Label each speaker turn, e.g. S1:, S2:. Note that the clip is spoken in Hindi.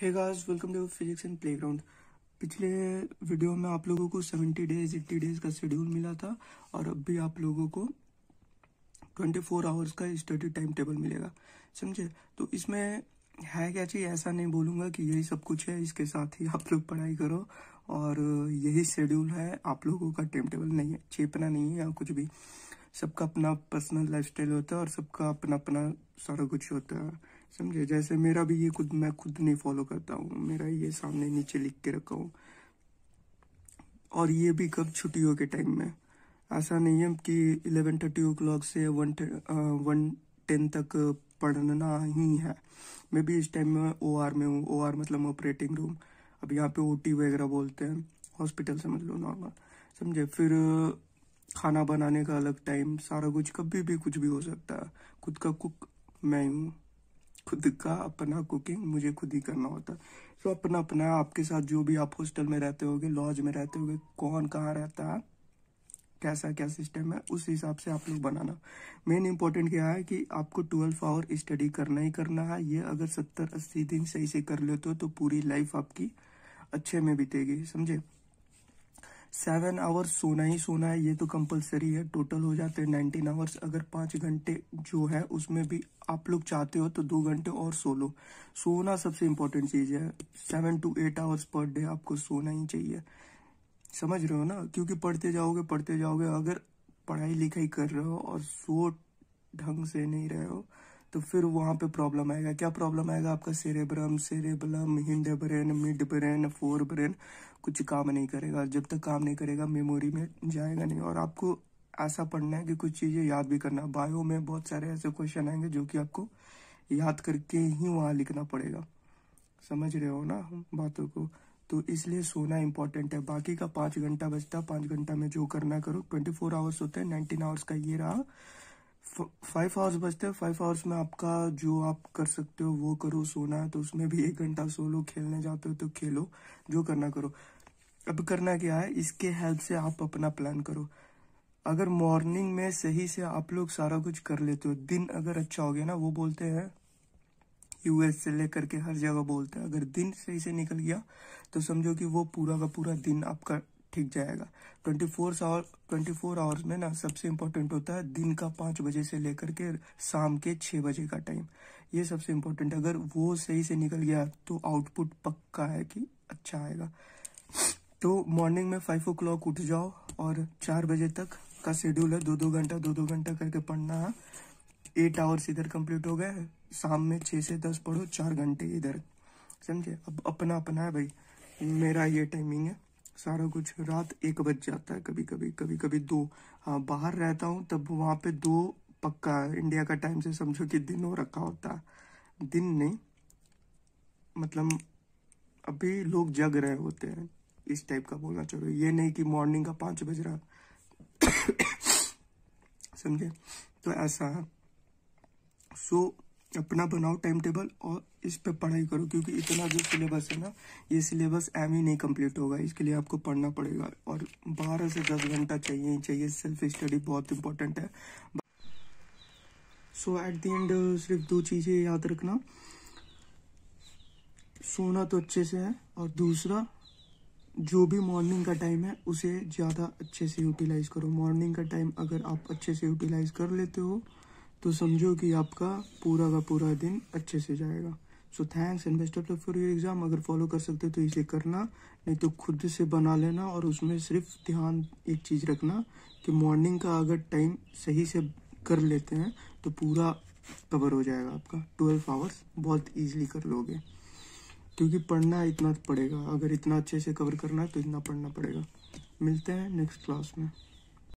S1: है guys welcome to physics and playground पिछले वीडियो में आप लोगों को 70 डेज 80 डेज का शेड्यूल मिला था और अब भी आप लोगों को 24 आवर्स का स्टडी टाइम टेबल मिलेगा समझे तो इसमें है क्या चाहिए ऐसा नहीं बोलूँगा कि यही सब कुछ है इसके साथ ही आप लोग पढ़ाई करो और यही शेड्यूल है आप लोगों का टाइम टेबल नहीं है छेपना नहीं है या कुछ भी सबका अपना पर्सनल लाइफ होता है और सबका अपना अपना सारा कुछ होता है समझे जैसे मेरा भी ये खुद मैं खुद नहीं फॉलो करता हूँ मेरा ये सामने नीचे लिख के रखा हूँ और ये भी कब छुट्टियों के टाइम में ऐसा नहीं है कि इलेवन थर्टी ओ क्लॉक से वन वन टेन तक पढ़ना ही है मैं भी इस टाइम में ओ आर में हूँ ओ आर मतलब ऑपरेटिंग रूम अब यहाँ पे ओ टी वगैरह बोलते हैं हॉस्पिटल समझ लो नॉर्मल समझे फिर खाना बनाने का अलग टाइम सारा कुछ कभी भी कुछ भी हो सकता है खुद का कुक मैं हूँ खुद का अपना कुकिंग मुझे खुद ही करना होता है तो अपना अपना आपके साथ जो भी आप हॉस्टल में रहते होगे लॉज में रहते होगे कौन कहाँ रहता है कैसा क्या सिस्टम है उस हिसाब से आप लोग बनाना मेन इम्पोर्टेंट क्या है कि आपको ट्वेल्व आवर स्टडी करना ही करना है ये अगर सत्तर अस्सी दिन सही से कर लेते हो तो पूरी लाइफ आपकी अच्छे में बीतेगी समझे सेवन आवर्स सोना ही सोना है ये तो कंपलसरी है टोटल हो जाते हैं नाइनटीन आवर्स अगर पाँच घंटे जो है उसमें भी आप लोग चाहते हो तो दो घंटे और सो लो सोना सबसे इम्पोर्टेंट चीज़ है seven two eight hours per day आपको सोना ही चाहिए समझ रहे हो ना क्योंकि पढ़ते जाओगे पढ़ते जाओगे अगर पढ़ाई लिखाई कर रहे हो और सो ढंग से नहीं रहे हो तो फिर वहाँ पे प्रॉब्लम आएगा क्या प्रॉब्लम आएगा आपका cerebrum cerebellum hind brain mid brain fore brain कुछ काम नहीं करेगा जब तक काम नहीं करेगा मेमोरी में जाएगा नहीं और आपको ऐसा पढ़ना है कि कुछ चीज़ें याद भी करना बायो में बहुत सारे ऐसे क्वेश्चन आएंगे जो कि आपको याद करके ही वहाँ लिखना पड़ेगा समझ रहे हो ना बातों को तो इसलिए सोना इम्पोर्टेंट है बाकी का पाँच घंटा बचता पाँच घंटा में जो करना करो ट्वेंटी फोर आवर्स होते हैं नाइनटीन आवर्स का ये रहा फाइव आवर्स बचते हैं फाइव आवर्स में आपका जो आप कर सकते हो वो करो सोना है तो उसमें भी एक घंटा सो लो खेलने जाते हो तो खेलो जो करना करो अब करना क्या है इसके हेल्प से आप अपना प्लान करो अगर मॉर्निंग में सही से आप लोग सारा कुछ कर लेते हो दिन अगर अच्छा हो गया ना वो बोलते हैं यूएस से लेकर के हर जगह बोलते हैं अगर दिन सही से निकल गया तो समझो कि वो पूरा का पूरा दिन आपका ठीक जाएगा twenty four hour twenty four hours में ना सबसे इम्पोर्टेंट होता है दिन का पाँच बजे से लेकर के शाम के छः बजे का टाइम ये सबसे इम्पोर्टेंट अगर वो सही से निकल गया तो आउटपुट पक्का है कि अच्छा आएगा तो मॉर्निंग में फाइव ओ उठ जाओ और चार बजे तक का शेड्यूल है दो दो घंटा दो दो घंटा करके पढ़ना है एट आवर्स इधर कंप्लीट हो गए शाम में छः से दस पढ़ो चार घंटे इधर समझे अब अपना अपना है भाई मेरा ये टाइमिंग है सारा कुछ रात एक बज जाता है कभी कभी कभी कभी दो हाँ बाहर रहता हूँ तब वहाँ पे दो पक्का इंडिया का टाइम से समझो कि दिन हो रखा होता है दिन नहीं मतलब अभी लोग जग रहे होते हैं इस टाइप का बोलना चाह रहे ये नहीं कि मॉर्निंग का पांच बज रहा समझे तो ऐसा है सो so, अपना बनाओ टाइम टेबल और इस पे पढ़ाई करो क्योंकि इतना जो सिलेबस है ना ये सिलेबस एम ही नहीं कंप्लीट होगा इसके लिए आपको पढ़ना पड़ेगा और बारह से दस घंटा चाहिए ही चाहिए सेल्फ स्टडी बहुत इंपॉर्टेंट है सो एट द एंड सिर्फ दो चीज़ें याद रखना सोना तो अच्छे से है और दूसरा जो भी मॉर्निंग का टाइम है उसे ज़्यादा अच्छे से यूटिलाइज़ करो मॉर्निंग का टाइम अगर आप अच्छे से यूटिलाइज़ कर लेते हो तो समझो कि आपका पूरा का पूरा दिन अच्छे से जाएगा so thanks and best of luck for your exam अगर फॉलो कर सकते हो तो इसे करना नहीं तो खुद से बना लेना और उसमें सिर्फ ध्यान एक चीज़ रखना कि मॉर्निंग का अगर टाइम सही से कर लेते हैं तो पूरा कवर हो जाएगा आपका ट्वेल्व आवर्स बहुत ईजिली कर लोगे क्योंकि पढ़ना इतना पड़ेगा अगर इतना अच्छे से कवर करना है तो इतना पढ़ना पड़ेगा मिलते हैं नेक्स्ट क्लास में